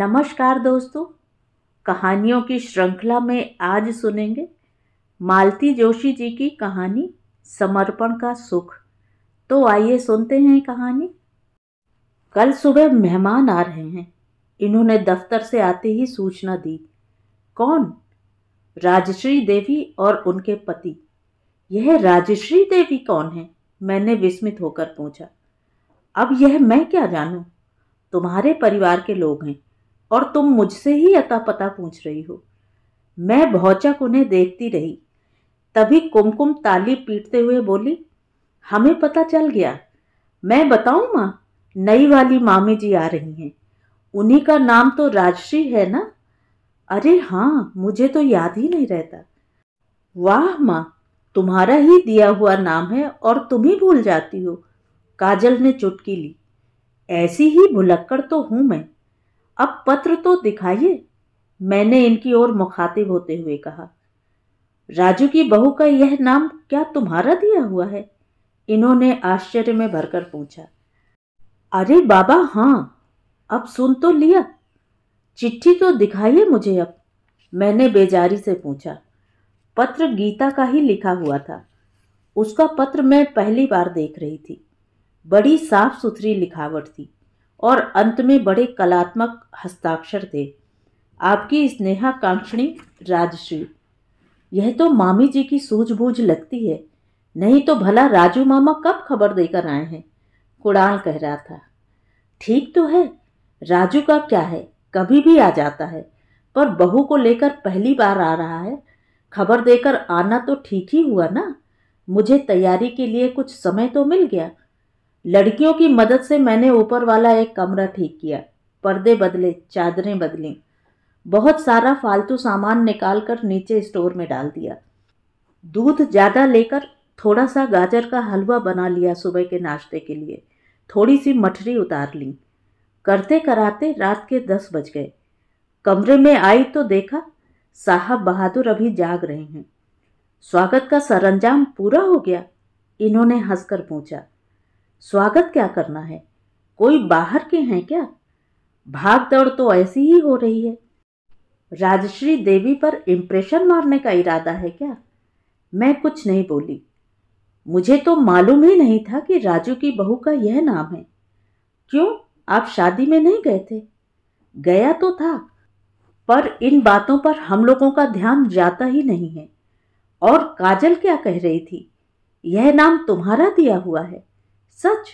नमस्कार दोस्तों कहानियों की श्रृंखला में आज सुनेंगे मालती जोशी जी की कहानी समर्पण का सुख तो आइए सुनते हैं कहानी कल सुबह मेहमान आ रहे हैं इन्होंने दफ्तर से आते ही सूचना दी कौन राजश्री देवी और उनके पति यह राजश्री देवी कौन है मैंने विस्मित होकर पूछा अब यह मैं क्या जानूं? तुम्हारे परिवार के लोग हैं और तुम मुझसे ही अता पता पूछ रही हो मैं भौचक उन्हें देखती रही तभी कुमकुम ताली पीटते हुए बोली हमें पता चल गया मैं बताऊं माँ नई वाली मामी जी आ रही हैं उन्हीं का नाम तो राजश्री है ना अरे हाँ मुझे तो याद ही नहीं रहता वाह माँ तुम्हारा ही दिया हुआ नाम है और तुम ही भूल जाती हो काजल ने चुटकी ली ऐसी ही भुलक्कड़ तो हूँ मैं अब पत्र तो दिखाइए मैंने इनकी ओर मुखातिब होते हुए कहा राजू की बहू का यह नाम क्या तुम्हारा दिया हुआ है इन्होंने आश्चर्य में भरकर पूछा अरे बाबा हाँ अब सुन तो लिया चिट्ठी तो दिखाइए मुझे अब मैंने बेजारी से पूछा पत्र गीता का ही लिखा हुआ था उसका पत्र मैं पहली बार देख रही थी बड़ी साफ सुथरी लिखावट थी और अंत में बड़े कलात्मक हस्ताक्षर थे आपकी कांक्षणी राजश्री यह तो मामी जी की सूझबूझ लगती है नहीं तो भला राजू मामा कब खबर देकर आए हैं कुड़ाल कह रहा था ठीक तो है राजू का क्या है कभी भी आ जाता है पर बहू को लेकर पहली बार आ रहा है खबर देकर आना तो ठीक ही हुआ ना मुझे तैयारी के लिए कुछ समय तो मिल गया लड़कियों की मदद से मैंने ऊपर वाला एक कमरा ठीक किया पर्दे बदले चादरें बदली बहुत सारा फालतू सामान निकालकर नीचे स्टोर में डाल दिया दूध ज़्यादा लेकर थोड़ा सा गाजर का हलवा बना लिया सुबह के नाश्ते के लिए थोड़ी सी मठरी उतार ली करते कराते रात के दस बज गए कमरे में आई तो देखा साहब बहादुर अभी जाग रहे हैं स्वागत का सरंजाम पूरा हो गया इन्होंने हंसकर पूछा स्वागत क्या करना है कोई बाहर के हैं क्या भाग दौड़ तो ऐसी ही हो रही है राजश्री देवी पर इम्प्रेशन मारने का इरादा है क्या मैं कुछ नहीं बोली मुझे तो मालूम ही नहीं था कि राजू की बहू का यह नाम है क्यों आप शादी में नहीं गए थे गया तो था पर इन बातों पर हम लोगों का ध्यान जाता ही नहीं है और काजल क्या कह रही थी यह नाम तुम्हारा दिया हुआ है सच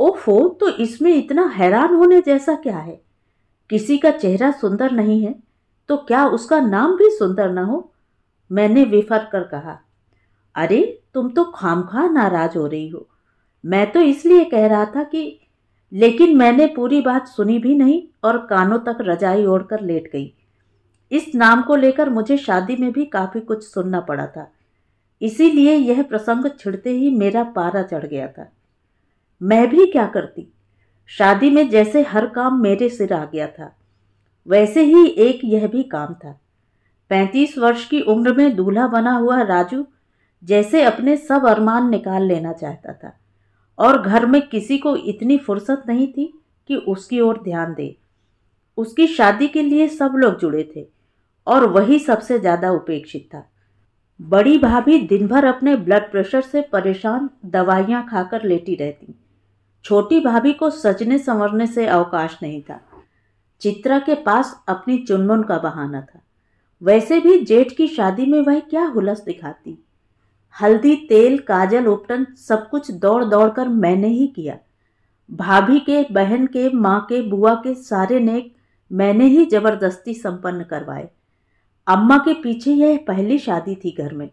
ओफो तो इसमें इतना हैरान होने जैसा क्या है किसी का चेहरा सुंदर नहीं है तो क्या उसका नाम भी सुंदर ना हो मैंने विफर कर कहा अरे तुम तो खामखा नाराज हो रही हो मैं तो इसलिए कह रहा था कि लेकिन मैंने पूरी बात सुनी भी नहीं और कानों तक रजाई ओढ़कर लेट गई इस नाम को लेकर मुझे शादी में भी काफ़ी कुछ सुनना पड़ा था इसीलिए यह प्रसंग छिड़ते ही मेरा पारा चढ़ गया था मैं भी क्या करती शादी में जैसे हर काम मेरे सिर आ गया था वैसे ही एक यह भी काम था पैंतीस वर्ष की उम्र में दूल्हा बना हुआ राजू जैसे अपने सब अरमान निकाल लेना चाहता था और घर में किसी को इतनी फुर्सत नहीं थी कि उसकी ओर ध्यान दे उसकी शादी के लिए सब लोग जुड़े थे और वही सबसे ज़्यादा उपेक्षित था बड़ी भाभी दिन भर अपने ब्लड प्रेशर से परेशान दवाइयाँ खाकर लेटी रहती छोटी भाभी को सजने संवरने से अवकाश नहीं था चित्रा के पास अपनी चुनमुन का बहाना था वैसे भी जेठ की शादी में वह क्या हुलस दिखाती हल्दी तेल काजल उपटन सब कुछ दौड़ दौड़ कर मैंने ही किया भाभी के बहन के माँ के बुआ के सारे नेक मैंने ही जबरदस्ती संपन्न करवाए अम्मा के पीछे यह पहली शादी थी घर में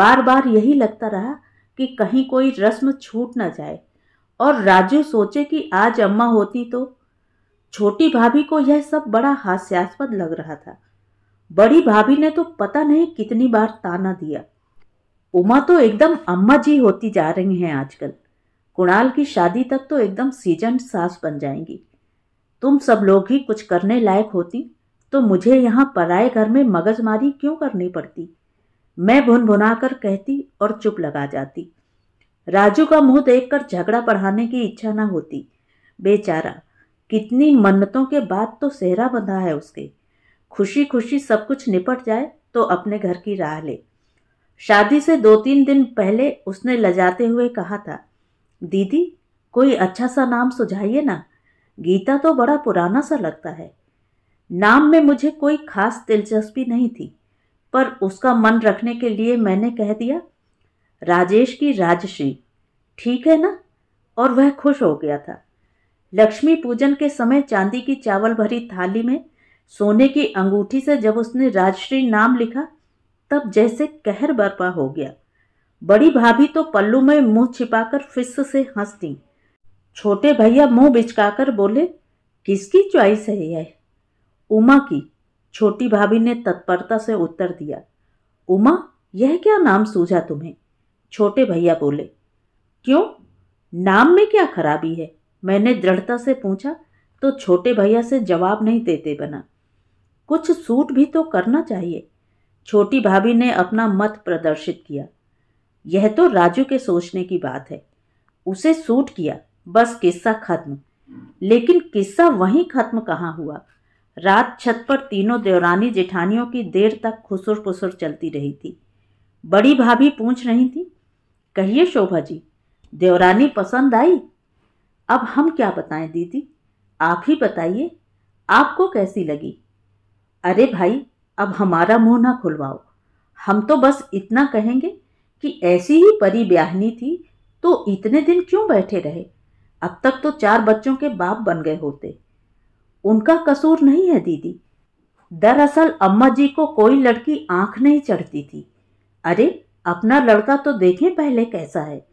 बार बार यही लगता रहा कि कहीं कोई रस्म छूट ना जाए और राजू सोचे कि आज अम्मा होती तो छोटी भाभी को यह सब बड़ा हास्यास्पद लग रहा था बड़ी भाभी ने तो पता नहीं कितनी बार ताना दिया उमा तो एकदम अम्मा जी होती जा रही हैं आजकल कुणाल की शादी तक तो एकदम सीजन सास बन जाएंगी तुम सब लोग ही कुछ करने लायक होती तो मुझे यहाँ पराए घर में मगजमारी क्यों करनी पड़ती मैं भुन भुना कर कहती और चुप लगा जाती राजू का मुंह देखकर झगड़ा बढ़ाने की इच्छा ना होती बेचारा कितनी मन्नतों के बाद तो सेहरा बंधा है उसके खुशी खुशी सब कुछ निपट जाए तो अपने घर की राह ले शादी से दो तीन दिन पहले उसने लजाते हुए कहा था दीदी कोई अच्छा सा नाम सुझाइए ना गीता तो बड़ा पुराना सा लगता है नाम में मुझे कोई खास दिलचस्पी नहीं थी पर उसका मन रखने के लिए मैंने कह दिया राजेश की राजश्री ठीक है ना और वह खुश हो गया था लक्ष्मी पूजन के समय चांदी की चावल भरी थाली में सोने की अंगूठी से जब उसने राजश्री नाम लिखा तब जैसे कहर बर्पा हो गया बड़ी भाभी तो पल्लू में मुंह छिपाकर फिस से हंसती छोटे भैया मुंह बिचकाकर बोले किसकी च्वाइस है यह उमा की छोटी भाभी ने तत्परता से उत्तर दिया उमा यह क्या नाम सूझा तुम्हें छोटे भैया बोले क्यों नाम में क्या खराबी है मैंने दृढ़ता से पूछा तो छोटे भैया से जवाब नहीं देते बना कुछ सूट भी तो करना चाहिए छोटी भाभी ने अपना मत प्रदर्शित किया यह तो राजू के सोचने की बात है उसे सूट किया बस किस्सा खत्म लेकिन किस्सा वहीं खत्म कहाँ हुआ रात छत पर तीनों देवरानी जेठानियों की देर तक खुसुर खुसुर चलती रही थी बड़ी भाभी पूछ रही थी कहिए शोभा जी देवरानी पसंद आई अब हम क्या बताएं दीदी आप ही बताइए आपको कैसी लगी अरे भाई अब हमारा मुंह ना खुलवाओ हम तो बस इतना कहेंगे कि ऐसी ही परी ब्याहनी थी तो इतने दिन क्यों बैठे रहे अब तक तो चार बच्चों के बाप बन गए होते उनका कसूर नहीं है दीदी दरअसल अम्मा जी को कोई लड़की आंख नहीं चढ़ती थी अरे अपना लड़का तो देखें पहले कैसा है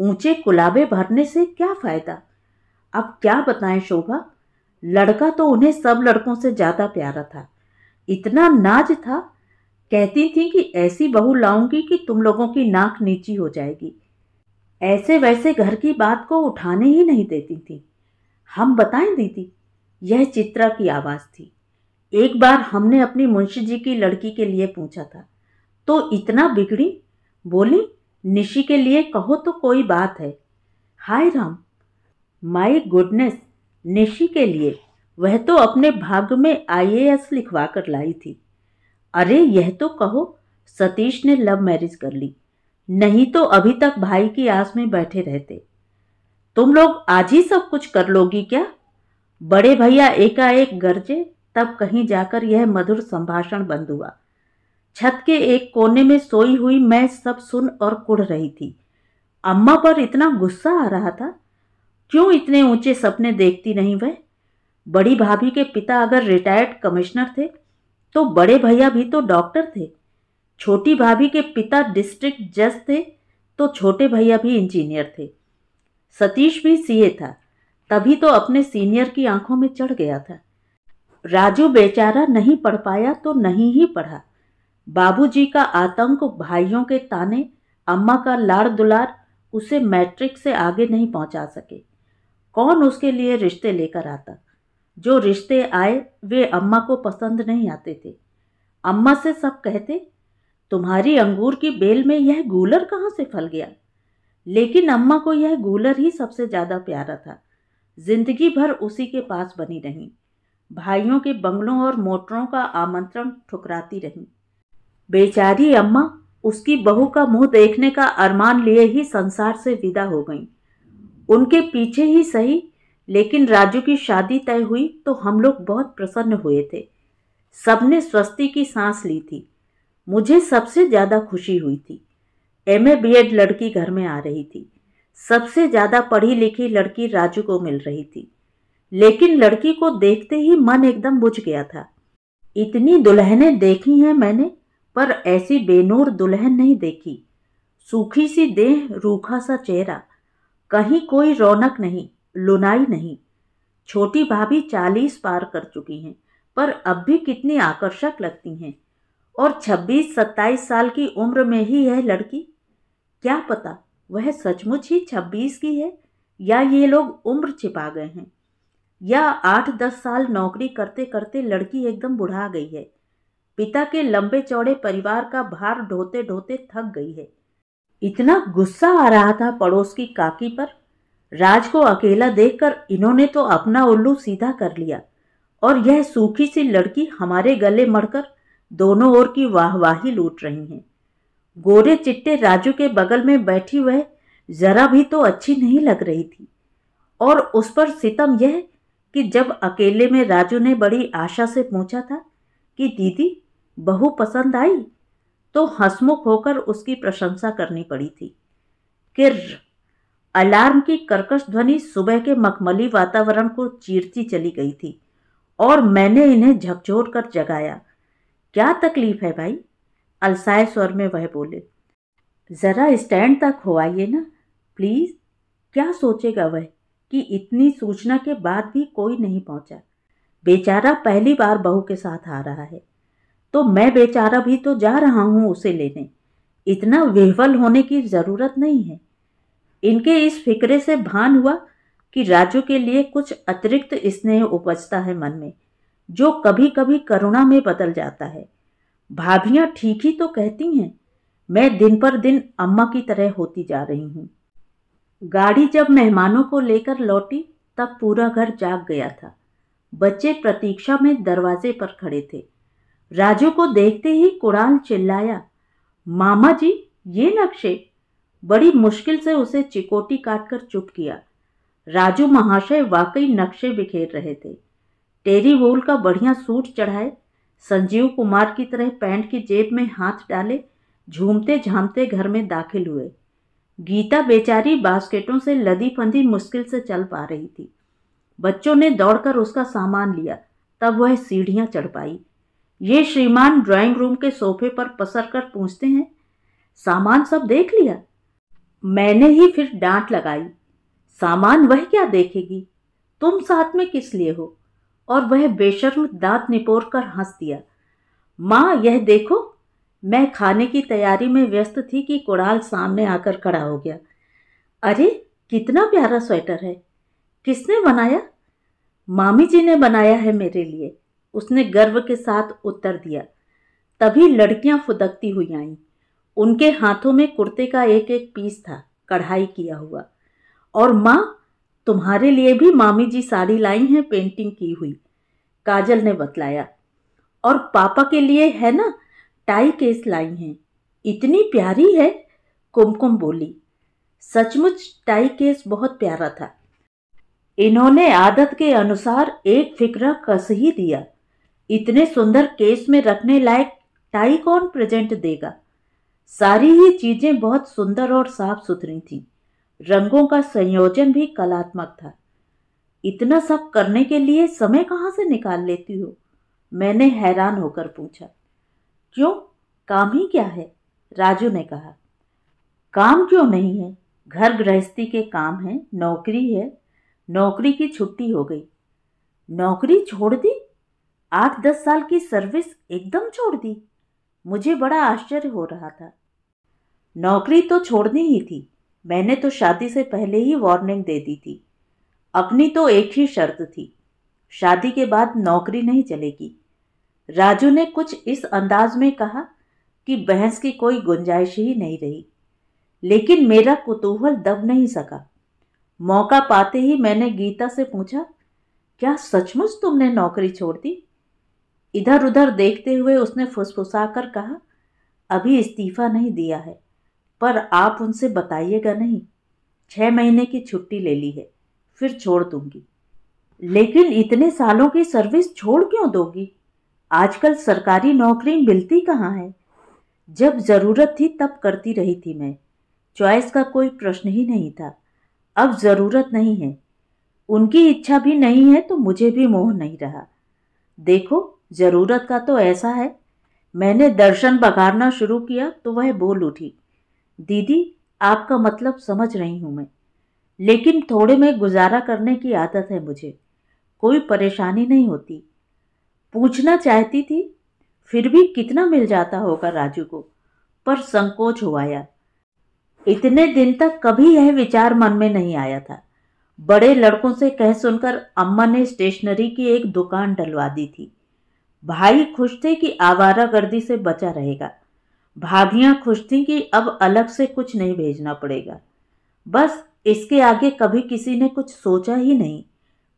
ऊंचे कुलाबे भरने से क्या फायदा अब क्या बताएं शोभा लड़का तो उन्हें सब लड़कों से ज़्यादा प्यारा था इतना नाज था कहती थी कि ऐसी बहू लाऊंगी कि तुम लोगों की नाक नीची हो जाएगी ऐसे वैसे घर की बात को उठाने ही नहीं देती थी हम बताएं दीदी यह चित्रा की आवाज़ थी एक बार हमने अपनी मुंशी जी की लड़की के लिए पूछा था तो इतना बिगड़ी बोली निशि के लिए कहो तो कोई बात है हाय राम माय गुडनेस निशी के लिए वह तो अपने भाग में आईएएस लिखवा कर लाई थी अरे यह तो कहो सतीश ने लव मैरिज कर ली नहीं तो अभी तक भाई की आस में बैठे रहते तुम लोग आज ही सब कुछ कर लोगी क्या बड़े भैया एकाएक गरजे तब कहीं जाकर यह मधुर संभाषण बंद हुआ छत के एक कोने में सोई हुई मैं सब सुन और कुड़ रही थी अम्मा पर इतना गुस्सा आ रहा था क्यों इतने ऊंचे सपने देखती नहीं वह बड़ी भाभी के पिता अगर रिटायर्ड कमिश्नर थे तो बड़े भैया भी तो डॉक्टर थे छोटी भाभी के पिता डिस्ट्रिक्ट जज थे तो छोटे भैया भी इंजीनियर थे सतीश भी सीए था तभी तो अपने सीनियर की आंखों में चढ़ गया था राजू बेचारा नहीं पढ़ पाया तो नहीं ही पढ़ा बाबूजी का आतंक भाइयों के ताने अम्मा का लाड़ दुलार उसे मैट्रिक से आगे नहीं पहुंचा सके कौन उसके लिए रिश्ते लेकर आता जो रिश्ते आए वे अम्मा को पसंद नहीं आते थे अम्मा से सब कहते तुम्हारी अंगूर की बेल में यह गूलर कहाँ से फल गया लेकिन अम्मा को यह गूलर ही सबसे ज़्यादा प्यारा था जिंदगी भर उसी के पास बनी रहीं भाइयों के बंगलों और मोटरों का आमंत्रण ठुकराती रहीं बेचारी अम्मा उसकी बहू का मुंह देखने का अरमान लिए ही संसार से विदा हो गई उनके पीछे ही सही लेकिन राजू की शादी तय हुई तो हम लोग बहुत प्रसन्न हुए थे सबने स्वस्ति की सांस ली थी मुझे सबसे ज़्यादा खुशी हुई थी एम ए बी एड लड़की घर में आ रही थी सबसे ज़्यादा पढ़ी लिखी लड़की राजू को मिल रही थी लेकिन लड़की को देखते ही मन एकदम बुझ गया था इतनी दुल्हनें देखी हैं मैंने पर ऐसी बेनूर दुल्हन नहीं देखी सूखी सी देह रूखा सा चेहरा कहीं कोई रौनक नहीं लुनाई नहीं छोटी भाभी चालीस पार कर चुकी हैं पर अब भी कितनी आकर्षक लगती हैं और छब्बीस सत्ताईस साल की उम्र में ही यह लड़की क्या पता वह सचमुच ही छब्बीस की है या ये लोग उम्र छिपा गए हैं या आठ दस साल नौकरी करते करते लड़की एकदम बुढ़ा गई है पिता के लंबे चौड़े परिवार का भार ढोते ढोते थक गई है इतना गुस्सा आ रहा था पड़ोस की काकी पर राज को अकेला देखकर इन्होंने तो अपना उल्लू सीधा कर लिया और यह सूखी सी लड़की हमारे गले मड़कर दोनों ओर की वाहवाही लूट रही हैं गोरे चिट्टे राजू के बगल में बैठी वह जरा भी तो अच्छी नहीं लग रही थी और उस पर सितम यह कि जब अकेले में राजू ने बड़ी आशा से पूछा था कि दीदी बहू पसंद आई तो हंसमुख होकर उसकी प्रशंसा करनी पड़ी थी किर्र अलार्म की कर्कश ध्वनि सुबह के मखमली वातावरण को चीरती चली गई थी और मैंने इन्हें झकझोर कर जगाया क्या तकलीफ है भाई अलसाए स्वर में वह बोले ज़रा स्टैंड तक हो आइए ना प्लीज़ क्या सोचेगा वह कि इतनी सूचना के बाद भी कोई नहीं पहुंचा बेचारा पहली बार बहू के साथ आ रहा है तो मैं बेचारा भी तो जा रहा हूँ उसे लेने इतना विहवल होने की ज़रूरत नहीं है इनके इस फिक्रे से भान हुआ कि राजू के लिए कुछ अतिरिक्त स्नेह उपजता है मन में जो कभी कभी करुणा में बदल जाता है भाभियाँ ठीक ही तो कहती हैं मैं दिन पर दिन अम्मा की तरह होती जा रही हूँ गाड़ी जब मेहमानों को लेकर लौटी तब पूरा घर जाग गया था बच्चे प्रतीक्षा में दरवाजे पर खड़े थे राजू को देखते ही कुरान चिल्लाया मामा जी ये नक्शे बड़ी मुश्किल से उसे चिकोटी काटकर चुप किया राजू महाशय वाकई नक्शे बिखेर रहे थे टेरी वोल का बढ़िया सूट चढ़ाए संजीव कुमार की तरह पैंट की जेब में हाथ डाले झूमते झामते घर में दाखिल हुए गीता बेचारी बास्केटों से लदी फंदी मुश्किल से चल पा रही थी बच्चों ने दौड़कर उसका सामान लिया तब वह सीढ़ियाँ चढ़ पाई ये श्रीमान ड्राइंग रूम के सोफे पर पसर कर पूछते हैं सामान सब देख लिया मैंने ही फिर डांट लगाई सामान वह क्या देखेगी तुम साथ में किस लिए हो और वह बेशर्म दांत निपोर कर हंस दिया माँ यह देखो मैं खाने की तैयारी में व्यस्त थी कि कुड़ाल सामने आकर खड़ा हो गया अरे कितना प्यारा स्वेटर है किसने बनाया मामी जी ने बनाया है मेरे लिए उसने गर्व के साथ उत्तर दिया तभी लड़कियां फुदकती हुई आईं उनके हाथों में कुर्ते का एक एक पीस था कढ़ाई किया हुआ और माँ तुम्हारे लिए भी मामी जी साड़ी लाई हैं पेंटिंग की हुई काजल ने बतलाया और पापा के लिए है ना टाई केस लाई हैं इतनी प्यारी है कुमकुम बोली सचमुच टाई केस बहुत प्यारा था इन्होंने आदत के अनुसार एक फिक्रा कस ही दिया इतने सुंदर केस में रखने लायक टाई कौन प्रेजेंट देगा सारी ही चीजें बहुत सुंदर और साफ सुथरी थीं रंगों का संयोजन भी कलात्मक था इतना सब करने के लिए समय कहाँ से निकाल लेती हो मैंने हैरान होकर पूछा क्यों काम ही क्या है राजू ने कहा काम क्यों नहीं है घर गृहस्थी के काम है नौकरी है नौकरी की छुट्टी हो गई नौकरी छोड़ दी आठ दस साल की सर्विस एकदम छोड़ दी मुझे बड़ा आश्चर्य हो रहा था नौकरी तो छोड़नी ही थी मैंने तो शादी से पहले ही वार्निंग दे दी थी अपनी तो एक ही शर्त थी शादी के बाद नौकरी नहीं चलेगी राजू ने कुछ इस अंदाज में कहा कि बहस की कोई गुंजाइश ही नहीं रही लेकिन मेरा कुतूहल दब नहीं सका मौका पाते ही मैंने गीता से पूछा क्या सचमुच तुमने नौकरी छोड़ दी इधर उधर देखते हुए उसने फुसफुसा कर कहा अभी इस्तीफा नहीं दिया है पर आप उनसे बताइएगा नहीं छः महीने की छुट्टी ले ली है फिर छोड़ दूंगी लेकिन इतने सालों की सर्विस छोड़ क्यों दोगी आजकल सरकारी नौकरी मिलती कहाँ है जब ज़रूरत थी तब करती रही थी मैं चॉइस का कोई प्रश्न ही नहीं था अब ज़रूरत नहीं है उनकी इच्छा भी नहीं है तो मुझे भी मोह नहीं रहा देखो ज़रूरत का तो ऐसा है मैंने दर्शन बघारना शुरू किया तो वह बोल उठी दीदी आपका मतलब समझ रही हूँ मैं लेकिन थोड़े में गुजारा करने की आदत है मुझे कोई परेशानी नहीं होती पूछना चाहती थी फिर भी कितना मिल जाता होगा राजू को पर संकोच हो आया इतने दिन तक कभी यह विचार मन में नहीं आया था बड़े लड़कों से कह सुनकर अम्मा ने स्टेशनरी की एक दुकान डलवा दी थी भाई खुश थे कि आवारा गर्दी से बचा रहेगा भाभियाँ खुश थीं कि अब अलग से कुछ नहीं भेजना पड़ेगा बस इसके आगे कभी किसी ने कुछ सोचा ही नहीं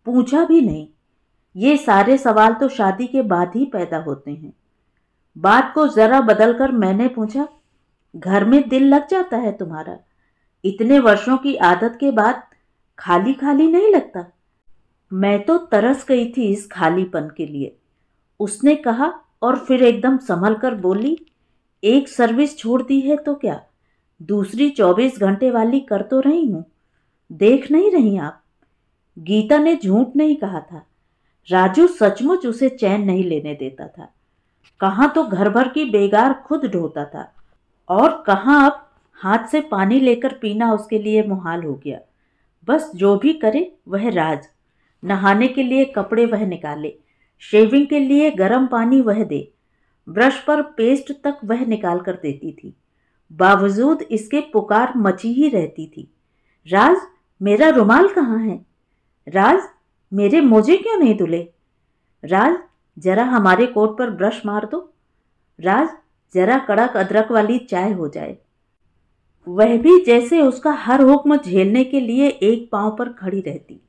पूछा भी नहीं ये सारे सवाल तो शादी के बाद ही पैदा होते हैं बात को ज़रा बदल कर मैंने पूछा घर में दिल लग जाता है तुम्हारा इतने वर्षों की आदत के बाद खाली खाली नहीं लगता मैं तो तरस गई थी इस खालीपन के लिए उसने कहा और फिर एकदम संभल कर बोली एक सर्विस छोड़ दी है तो क्या दूसरी चौबीस घंटे वाली कर तो रही हूँ देख नहीं रही आप गीता ने झूठ नहीं कहा था राजू सचमुच उसे चैन नहीं लेने देता था कहाँ तो घर भर की बेगार खुद ढोता था और कहाँ अब हाथ से पानी लेकर पीना उसके लिए मुहाल हो गया बस जो भी करे वह राज नहाने के लिए कपड़े वह निकाले शेविंग के लिए गर्म पानी वह दे ब्रश पर पेस्ट तक वह निकाल कर देती थी बावजूद इसके पुकार मची ही रहती थी राज मेरा रुमाल कहाँ है राज मेरे मोजे क्यों नहीं धुले राज जरा हमारे कोट पर ब्रश मार दो राज जरा कड़क अदरक वाली चाय हो जाए वह भी जैसे उसका हर हुक्म झेलने के लिए एक पांव पर खड़ी रहती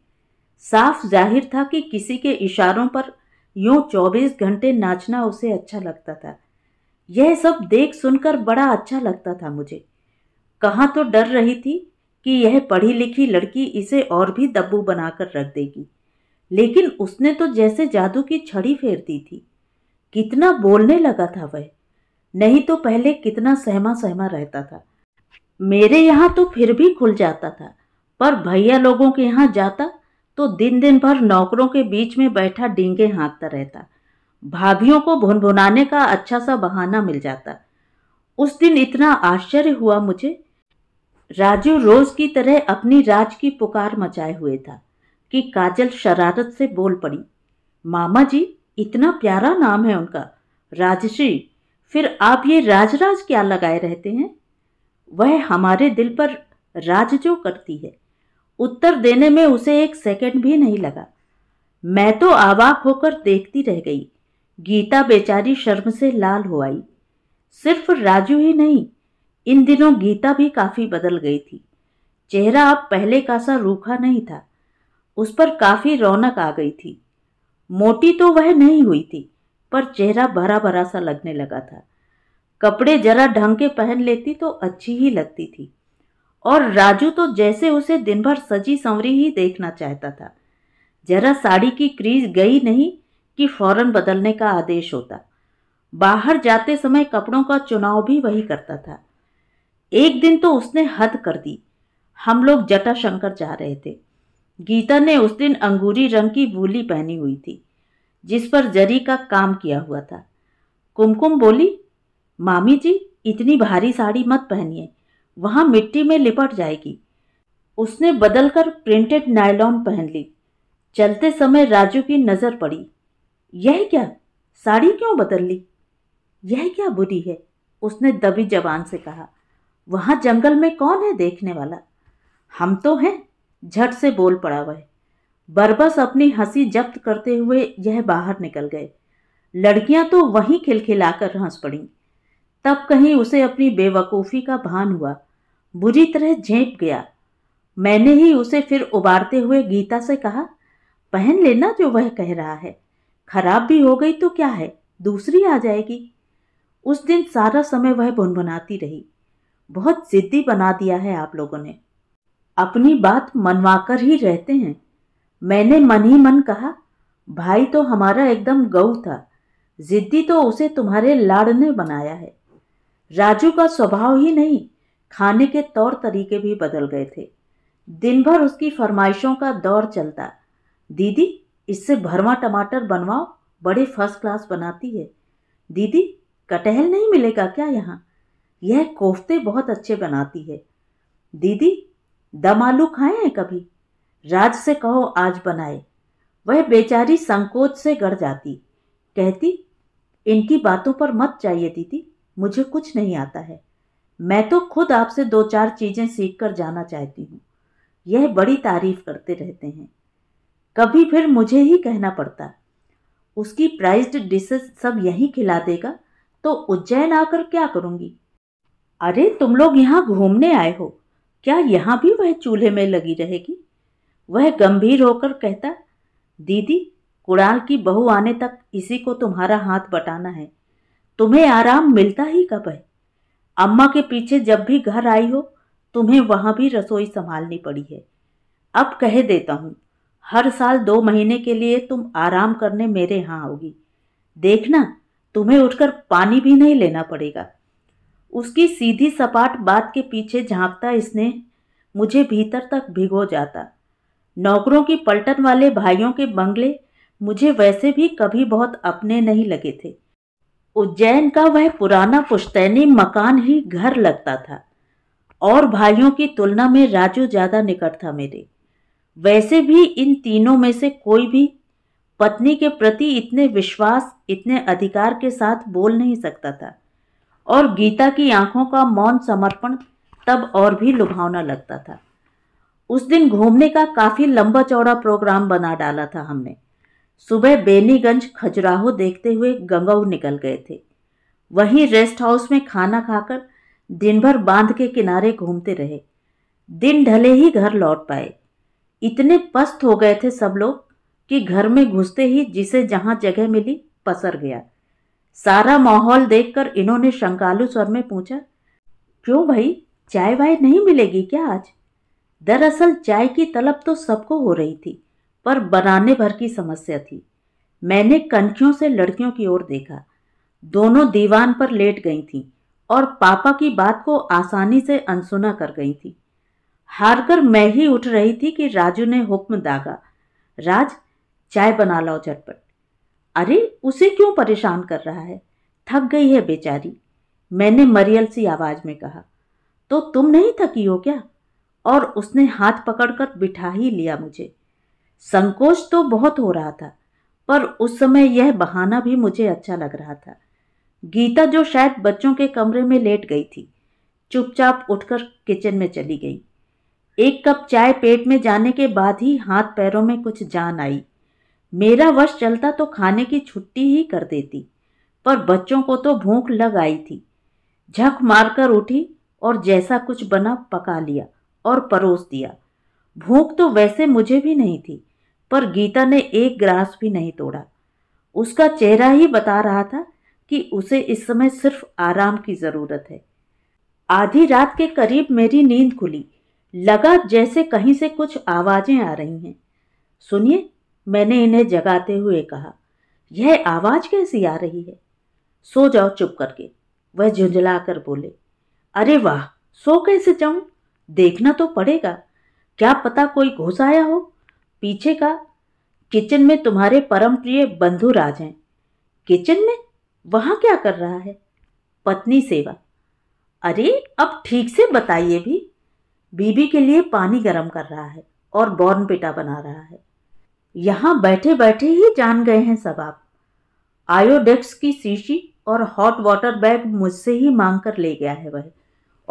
साफ जाहिर था कि किसी के इशारों पर यूँ चौबीस घंटे नाचना उसे अच्छा लगता था यह सब देख सुनकर बड़ा अच्छा लगता था मुझे कहाँ तो डर रही थी कि यह पढ़ी लिखी लड़की इसे और भी दब्बू बनाकर रख देगी लेकिन उसने तो जैसे जादू की छड़ी फेर दी थी कितना बोलने लगा था वह नहीं तो पहले कितना सहमा सहमा रहता था मेरे यहाँ तो फिर भी खुल जाता था पर भैया लोगों के यहाँ जाता तो दिन दिन भर नौकरों के बीच में बैठा डींगे हाँकता रहता भाभियों को भुनभुनाने का अच्छा सा बहाना मिल जाता उस दिन इतना आश्चर्य हुआ मुझे राजू रोज की तरह अपनी राज की पुकार मचाए हुए था कि काजल शरारत से बोल पड़ी मामा जी इतना प्यारा नाम है उनका राजश्री फिर आप ये राजराज क्या लगाए रहते हैं वह हमारे दिल पर राज जो करती है उत्तर देने में उसे एक सेकंड भी नहीं लगा मैं तो आवाक होकर देखती रह गई गीता बेचारी शर्म से लाल हो आई सिर्फ राजू ही नहीं इन दिनों गीता भी काफ़ी बदल गई थी चेहरा अब पहले का सा रूखा नहीं था उस पर काफ़ी रौनक आ गई थी मोटी तो वह नहीं हुई थी पर चेहरा भरा भरा सा लगने लगा था कपड़े जरा ढंग के पहन लेती तो अच्छी ही लगती थी और राजू तो जैसे उसे दिन भर सजी संवरी ही देखना चाहता था जरा साड़ी की क्रीज गई नहीं कि फौरन बदलने का आदेश होता बाहर जाते समय कपड़ों का चुनाव भी वही करता था एक दिन तो उसने हद कर दी हम लोग जटाशंकर जा रहे थे गीता ने उस दिन अंगूरी रंग की बोली पहनी हुई थी जिस पर जरी का काम किया हुआ था कुमकुम बोली मामी जी इतनी भारी साड़ी मत पहनिए वहां मिट्टी में लिपट जाएगी उसने बदलकर प्रिंटेड नायलॉन पहन ली चलते समय राजू की नज़र पड़ी यह क्या साड़ी क्यों बदल ली यह क्या बुरी है उसने दबी जबान से कहा वहाँ जंगल में कौन है देखने वाला हम तो हैं झट से बोल पड़ा वह बरबस अपनी हंसी जब्त करते हुए यह बाहर निकल गए लड़कियां तो वहीं खिलखिलाकर हंस पड़ीं तब कहीं उसे अपनी बेवकूफ़ी का भान हुआ बुरी तरह झेप गया मैंने ही उसे फिर उबारते हुए गीता से कहा पहन लेना जो वह कह रहा है खराब भी हो गई तो क्या है दूसरी आ जाएगी उस दिन सारा समय वह भुनभुनाती रही बहुत ज़िद्दी बना दिया है आप लोगों ने अपनी बात मनवाकर ही रहते हैं मैंने मन ही मन कहा भाई तो हमारा एकदम गऊ था ज़िद्दी तो उसे तुम्हारे लाड़ ने बनाया है राजू का स्वभाव ही नहीं खाने के तौर तरीके भी बदल गए थे दिन भर उसकी फरमाइशों का दौर चलता दीदी इससे भरवा टमाटर बनवाओ बड़े फर्स्ट क्लास बनाती है दीदी कटहल नहीं मिलेगा क्या यहाँ यह कोफ्ते बहुत अच्छे बनाती है दीदी दम आलू खाए हैं कभी राज से कहो आज बनाए वह बेचारी संकोच से गड़ जाती कहती इनकी बातों पर मत चाहिए दीदी मुझे कुछ नहीं आता है मैं तो खुद आपसे दो चार चीज़ें सीख कर जाना चाहती हूँ यह बड़ी तारीफ करते रहते हैं कभी फिर मुझे ही कहना पड़ता उसकी प्राइज्ड डिशेस सब यहीं खिला देगा तो उज्जैन आकर क्या करूँगी अरे तुम लोग यहाँ घूमने आए हो क्या यहाँ भी वह चूल्हे में लगी रहेगी वह गंभीर होकर कहता दीदी कुड़ाल की बहू आने तक इसी को तुम्हारा हाथ बटाना है तुम्हें आराम मिलता ही कब है अम्मा के पीछे जब भी घर आई हो तुम्हें वहाँ भी रसोई संभालनी पड़ी है अब कह देता हूँ हर साल दो महीने के लिए तुम आराम करने मेरे यहाँ आओगी देखना तुम्हें उठकर पानी भी नहीं लेना पड़ेगा उसकी सीधी सपाट बात के पीछे झांकता इसने मुझे भीतर तक भिगो जाता नौकरों की पलटन वाले भाइयों के बंगले मुझे वैसे भी कभी बहुत अपने नहीं लगे थे उज्जैन का वह पुराना पुश्तैनी मकान ही घर लगता था और भाइयों की तुलना में राजू ज़्यादा निकट था मेरे वैसे भी इन तीनों में से कोई भी पत्नी के प्रति इतने विश्वास इतने अधिकार के साथ बोल नहीं सकता था और गीता की आंखों का मौन समर्पण तब और भी लुभावना लगता था उस दिन घूमने का काफ़ी लंबा चौड़ा प्रोग्राम बना डाला था हमने सुबह बेनीगंज खजुराहो देखते हुए गंगऊ निकल गए थे वहीं रेस्ट हाउस में खाना खाकर दिन भर बांध के किनारे घूमते रहे दिन ढले ही घर लौट पाए इतने पस्त हो गए थे सब लोग कि घर में घुसते ही जिसे जहाँ जगह मिली पसर गया सारा माहौल देखकर इन्होंने शंकालु स्वर में पूछा क्यों भाई चाय वाय नहीं मिलेगी क्या आज दरअसल चाय की तलब तो सबको हो रही थी पर बनाने भर की समस्या थी मैंने कनखियों से लड़कियों की ओर देखा दोनों दीवान पर लेट गई थीं और पापा की बात को आसानी से अनसुना कर गई थी हारकर मैं ही उठ रही थी कि राजू ने हुक्म दागा राज चाय बना लाओ झटपट अरे उसे क्यों परेशान कर रहा है थक गई है बेचारी मैंने मरियल सी आवाज़ में कहा तो तुम नहीं थकी हो क्या और उसने हाथ पकड़कर बिठा ही लिया मुझे संकोच तो बहुत हो रहा था पर उस समय यह बहाना भी मुझे अच्छा लग रहा था गीता जो शायद बच्चों के कमरे में लेट गई थी चुपचाप उठकर किचन में चली गई एक कप चाय पेट में जाने के बाद ही हाथ पैरों में कुछ जान आई मेरा वश चलता तो खाने की छुट्टी ही कर देती पर बच्चों को तो भूख लग आई थी झक मारकर उठी और जैसा कुछ बना पका लिया और परोस दिया भूख तो वैसे मुझे भी नहीं थी पर गीता ने एक ग्रास भी नहीं तोड़ा उसका चेहरा ही बता रहा था कि उसे इस समय सिर्फ आराम की ज़रूरत है आधी रात के करीब मेरी नींद खुली लगा जैसे कहीं से कुछ आवाज़ें आ रही हैं सुनिए मैंने इन्हें जगाते हुए कहा यह आवाज़ कैसी आ रही है सो जाओ चुप करके वह झुंझला कर बोले अरे वाह सो कैसे जाऊं देखना तो पड़ेगा क्या पता कोई घुस आया हो पीछे का किचन में तुम्हारे परम प्रिय बंधु राज हैं किचन में वहाँ क्या कर रहा है पत्नी सेवा अरे अब ठीक से बताइए भी बीबी के लिए पानी गर्म कर रहा है और बॉर्न पिटा बना रहा है यहाँ बैठे बैठे ही जान गए हैं सब आप आयोडेक्स की शीशी और हॉट वाटर बैग मुझसे ही मांग कर ले गया है वह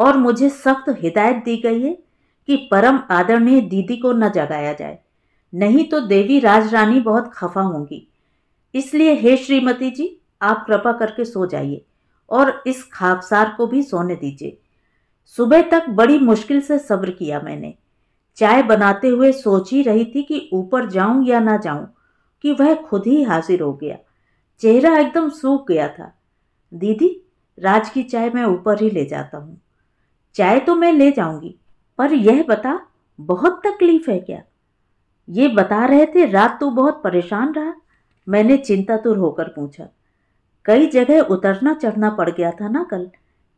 और मुझे सख्त हिदायत दी गई है कि परम आदरणीय दीदी को न जगाया जाए नहीं तो देवी राज रानी बहुत खफा होंगी इसलिए हे श्रीमती जी आप कृपा करके सो जाइए और इस खाकसार को भी सोने दीजिए सुबह तक बड़ी मुश्किल से सब्र किया मैंने चाय बनाते हुए सोच ही रही थी कि ऊपर जाऊं या ना जाऊं कि वह खुद ही हाजिर हो गया चेहरा एकदम सूख गया था दीदी राज की चाय मैं ऊपर ही ले जाता हूँ चाय तो मैं ले जाऊंगी पर यह बता बहुत तकलीफ है क्या ये बता रहे थे रात तू तो बहुत परेशान रहा मैंने चिंतातुर होकर पूछा कई जगह उतरना चढ़ना पड़ गया था ना कल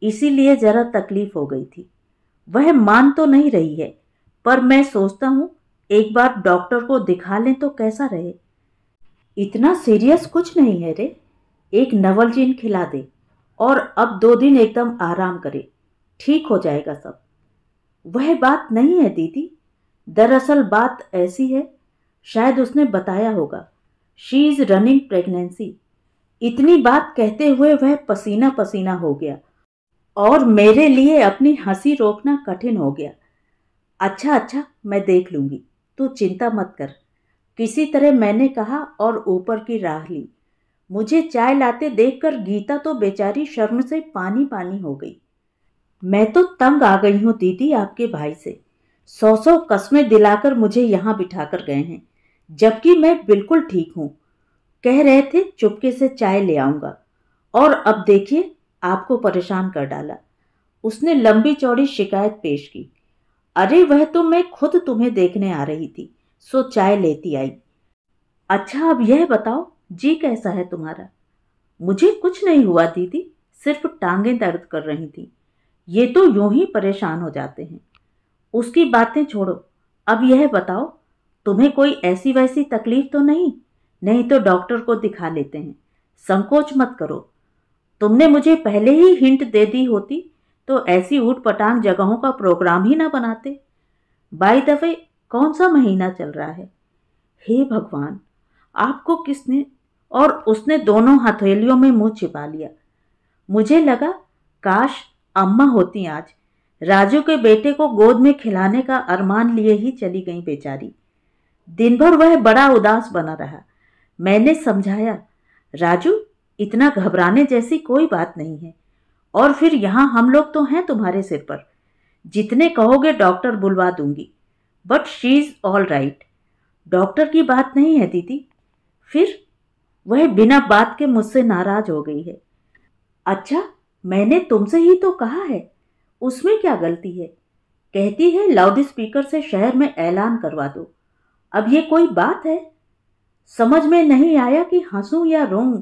इसीलिए ज़रा तकलीफ हो गई थी वह मान तो नहीं रही है पर मैं सोचता हूँ एक बार डॉक्टर को दिखा लें तो कैसा रहे इतना सीरियस कुछ नहीं है रे एक नवल जीन खिला दे और अब दो दिन एकदम आराम करे ठीक हो जाएगा सब वह बात नहीं है दीदी दरअसल बात ऐसी है शायद उसने बताया होगा शी इज़ रनिंग प्रेगनेंसी इतनी बात कहते हुए वह पसीना पसीना हो गया और मेरे लिए अपनी हंसी रोकना कठिन हो गया अच्छा अच्छा मैं देख लूँगी तू चिंता मत कर किसी तरह मैंने कहा और ऊपर की राह ली मुझे चाय लाते देखकर गीता तो बेचारी शर्म से पानी पानी हो गई मैं तो तंग आ गई हूँ दीदी आपके भाई से सौ सौ कस्में दिलाकर मुझे यहाँ बिठा कर गए हैं जबकि मैं बिल्कुल ठीक हूँ कह रहे थे चुपके से चाय ले आऊँगा और अब देखिए आपको परेशान कर डाला उसने लंबी चौड़ी शिकायत पेश की अरे वह तो मैं खुद तुम्हें देखने आ रही थी सो चाय लेती आई अच्छा अब यह बताओ जी कैसा है तुम्हारा मुझे कुछ नहीं हुआ दीदी सिर्फ टांगें दर्द कर रही थी ये तो यूं ही परेशान हो जाते हैं उसकी बातें छोड़ो अब यह बताओ तुम्हें कोई ऐसी वैसी तकलीफ तो नहीं नहीं तो डॉक्टर को दिखा लेते हैं संकोच मत करो तुमने मुझे पहले ही हिंट दे दी होती तो ऐसी ऊट पटांग जगहों का प्रोग्राम ही ना बनाते बाई दफे कौन सा महीना चल रहा है हे भगवान आपको किसने और उसने दोनों हथेलियों में मुंह छिपा लिया मुझे लगा काश अम्मा होती आज राजू के बेटे को गोद में खिलाने का अरमान लिए ही चली गई बेचारी दिन भर वह बड़ा उदास बना रहा मैंने समझाया राजू इतना घबराने जैसी कोई बात नहीं है और फिर यहाँ हम लोग तो हैं तुम्हारे सिर पर जितने कहोगे डॉक्टर बुलवा दूंगी but she is all right doctor की बात नहीं है दीदी फिर वह बिना बात के मुझसे नाराज हो गई है अच्छा मैंने तुमसे ही तो कहा है उसमें क्या गलती है कहती है लाउड स्पीकर से शहर में ऐलान करवा दो अब ये कोई बात है समझ में नहीं आया कि हंसूं या रोऊं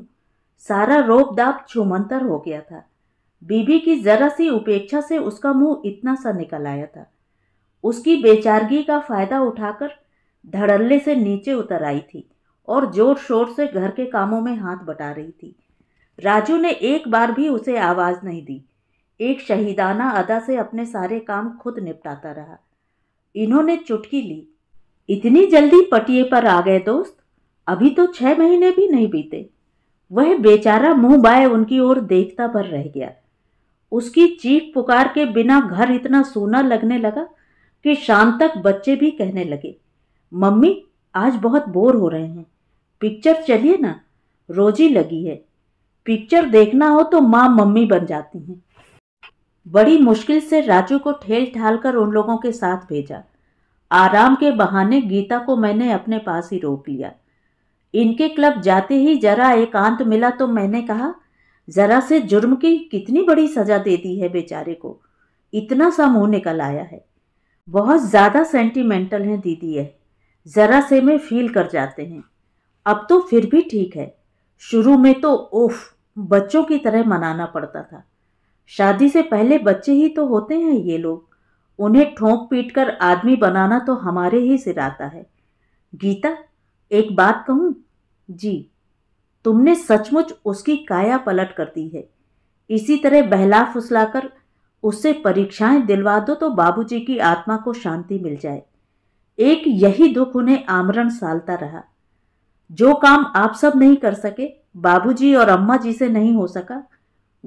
सारा रोप दाप छुमंतर हो गया था बीबी की जरा सी उपेक्षा से उसका मुंह इतना सा निकल आया था उसकी बेचारगी का फायदा उठाकर धड़ल्ले से नीचे उतर आई थी और जोर शोर से घर के कामों में हाथ बटा रही थी राजू ने एक बार भी उसे आवाज़ नहीं दी एक शहीदाना अदा से अपने सारे काम खुद निपटाता रहा इन्होंने चुटकी ली इतनी जल्दी पटिए पर आ गए दोस्त अभी तो छह महीने भी नहीं बीते वह बेचारा मुंह बाए उनकी ओर देखता भर रह गया उसकी चीख पुकार के बिना घर इतना सोना लगने लगा कि शाम तक बच्चे भी कहने लगे मम्मी आज बहुत बोर हो रहे हैं पिक्चर चलिए ना रोजी लगी है पिक्चर देखना हो तो माँ मम्मी बन जाती हैं बड़ी मुश्किल से राजू को ठेल ठाल कर उन लोगों के साथ भेजा आराम के बहाने गीता को मैंने अपने पास ही रोक लिया इनके क्लब जाते ही जरा एकांत मिला तो मैंने कहा जरा से जुर्म की कितनी बड़ी सजा दे दी है बेचारे को इतना सा मुंह निकल आया है बहुत ज़्यादा सेंटिमेंटल हैं दीदी यह ज़रा से मैं फील कर जाते हैं अब तो फिर भी ठीक है शुरू में तो ओफ बच्चों की तरह मनाना पड़ता था शादी से पहले बच्चे ही तो होते हैं ये लोग उन्हें ठोंक पीट कर आदमी बनाना तो हमारे ही सिर आता है गीता एक बात कहूँ जी तुमने सचमुच उसकी काया पलट कर दी है इसी तरह बहला फुसलाकर उससे परीक्षाएं दिलवा दो तो बाबूजी की आत्मा को शांति मिल जाए एक यही दुख उन्हें आमरण सालता रहा जो काम आप सब नहीं कर सके बाबूजी और अम्मा जी से नहीं हो सका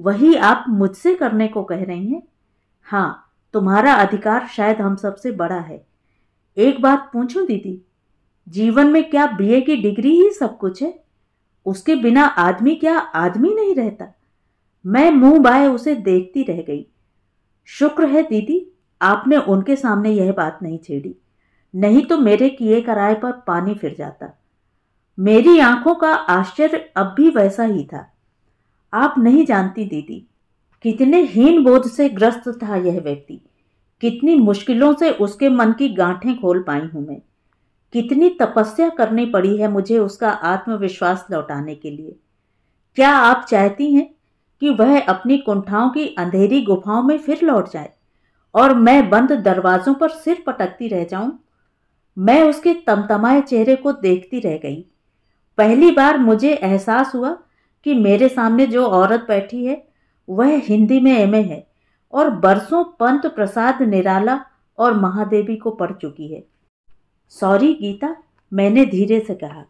वही आप मुझसे करने को कह रहे हैं हाँ तुम्हारा अधिकार शायद हम सबसे बड़ा है एक बात पूछूं दीदी जीवन में क्या बीए की डिग्री ही सब कुछ है उसके बिना आदमी क्या आदमी नहीं रहता मैं मुंह बाए उसे देखती रह गई शुक्र है दीदी आपने उनके सामने यह बात नहीं छेड़ी नहीं तो मेरे किए कराए पर पानी फिर जाता मेरी आंखों का आश्चर्य अब भी वैसा ही था आप नहीं जानती दीदी कितने हीन बोध से ग्रस्त था यह व्यक्ति कितनी मुश्किलों से उसके मन की गांठें खोल पाई हूं मैं कितनी तपस्या करनी पड़ी है मुझे उसका आत्मविश्वास लौटाने के लिए क्या आप चाहती हैं कि वह अपनी कुंठाओं की अंधेरी गुफाओं में फिर लौट जाए और मैं बंद दरवाज़ों पर सिर पटकती रह जाऊं? मैं उसके तमतमाए चेहरे को देखती रह गई पहली बार मुझे एहसास हुआ कि मेरे सामने जो औरत बैठी है वह हिंदी में एम है और बरसों पंत प्रसाद निराला और महादेवी को पढ़ चुकी है सॉरी गीता मैंने धीरे से कहा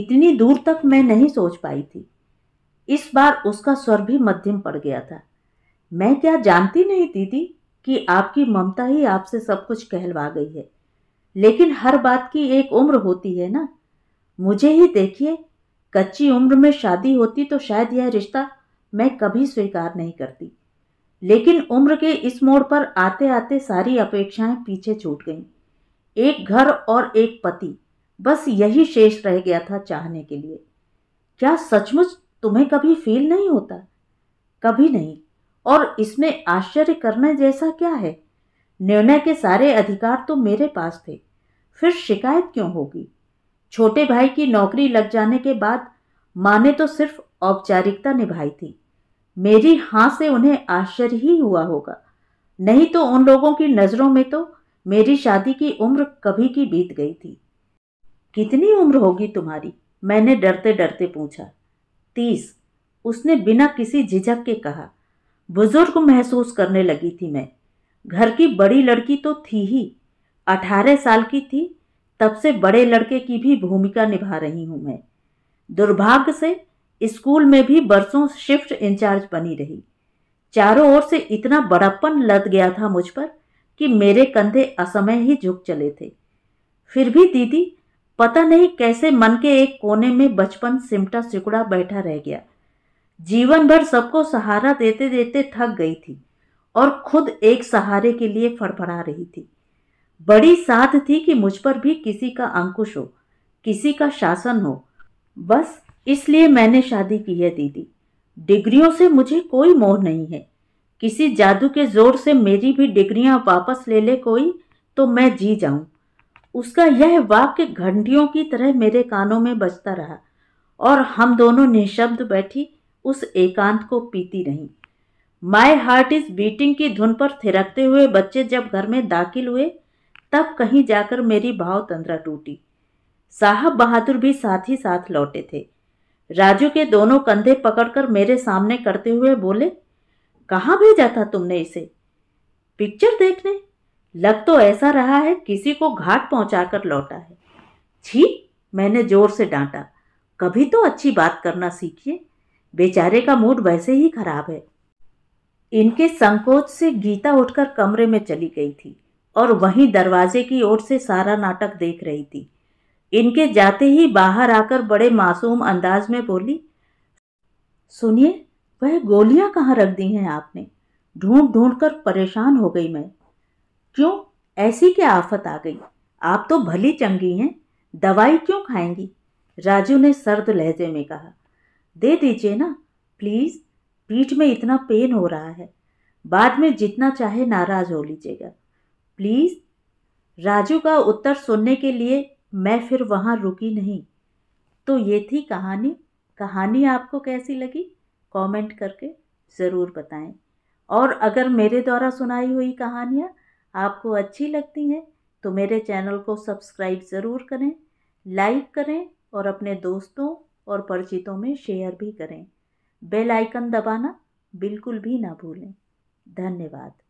इतनी दूर तक मैं नहीं सोच पाई थी इस बार उसका स्वर भी मध्यम पड़ गया था मैं क्या जानती नहीं दीदी कि आपकी ममता ही आपसे सब कुछ कहलवा गई है लेकिन हर बात की एक उम्र होती है ना मुझे ही देखिए कच्ची उम्र में शादी होती तो शायद यह रिश्ता मैं कभी स्वीकार नहीं करती लेकिन उम्र के इस मोड़ पर आते आते सारी अपेक्षाएं पीछे छूट गईं एक घर और एक पति बस यही शेष रह गया था चाहने के लिए क्या सचमुच तुम्हें कभी फील नहीं होता कभी नहीं और इसमें आश्चर्य करने जैसा क्या है निर्णय के सारे अधिकार तो मेरे पास थे फिर शिकायत क्यों होगी छोटे भाई की नौकरी लग जाने के बाद माँ ने तो सिर्फ औपचारिकता निभाई थी मेरी हाँ से उन्हें आश्चर्य ही हुआ होगा नहीं तो उन लोगों की नज़रों में तो मेरी शादी की उम्र कभी की बीत गई थी कितनी उम्र होगी तुम्हारी मैंने डरते डरते पूछा तीस उसने बिना किसी झिझक के कहा बुजुर्ग महसूस करने लगी थी मैं घर की बड़ी लड़की तो थी ही अठारह साल की थी तब से बड़े लड़के की भी भूमिका निभा रही हूँ मैं दुर्भाग्य से स्कूल में भी बरसों शिफ्ट इंचार्ज बनी रही चारों ओर से इतना बड़प्पन लद गया था मुझ पर कि मेरे कंधे असमय ही झुक चले थे फिर भी दीदी पता नहीं कैसे मन के एक कोने में बचपन सिमटा सिकुड़ा बैठा रह गया जीवन भर सबको सहारा देते देते थक गई थी और खुद एक सहारे के लिए फड़फड़ा रही थी बड़ी साध थी कि मुझ पर भी किसी का अंकुश हो किसी का शासन हो बस इसलिए मैंने शादी की है दीदी डिग्रियों से मुझे कोई मोह नहीं है किसी जादू के जोर से मेरी भी डिग्रियां वापस ले ले कोई तो मैं जी जाऊं उसका यह वाक्य घंटियों की तरह मेरे कानों में बजता रहा और हम दोनों निःशब्द बैठी उस एकांत को पीती रहीं माई हार्ट इज़ बीटिंग की धुन पर थिरकते हुए बच्चे जब घर में दाखिल हुए तब कहीं जाकर मेरी भाव तंद्रा टूटी साहब बहादुर भी साथ ही साथ लौटे थे राजू के दोनों कंधे पकड़कर मेरे सामने करते हुए बोले कहाँ भेजा था तुमने इसे पिक्चर देखने लग तो ऐसा रहा है किसी को घाट पहुंचाकर लौटा है छी मैंने जोर से डांटा कभी तो अच्छी बात करना सीखिए बेचारे का मूड वैसे ही खराब है इनके संकोच से गीता उठकर कमरे में चली गई थी और वहीं दरवाजे की ओर से सारा नाटक देख रही थी इनके जाते ही बाहर आकर बड़े मासूम अंदाज में बोली सुनिए वह गोलियां कहाँ रख दी हैं आपने ढूंढ ढूंढ कर परेशान हो गई मैं क्यों ऐसी क्या आफत आ गई आप तो भली चंगी हैं दवाई क्यों खाएंगी राजू ने सर्द लहजे में कहा दे दीजिए ना प्लीज़ पीठ में इतना पेन हो रहा है बाद में जितना चाहे नाराज़ हो लीजिएगा प्लीज़ राजू का उत्तर सुनने के लिए मैं फिर वहाँ रुकी नहीं तो ये थी कहानी कहानी आपको कैसी लगी कमेंट करके ज़रूर बताएं और अगर मेरे द्वारा सुनाई हुई कहानियाँ आपको अच्छी लगती हैं तो मेरे चैनल को सब्सक्राइब ज़रूर करें लाइक करें और अपने दोस्तों और परिचितों में शेयर भी करें बेल आइकन दबाना बिल्कुल भी ना भूलें धन्यवाद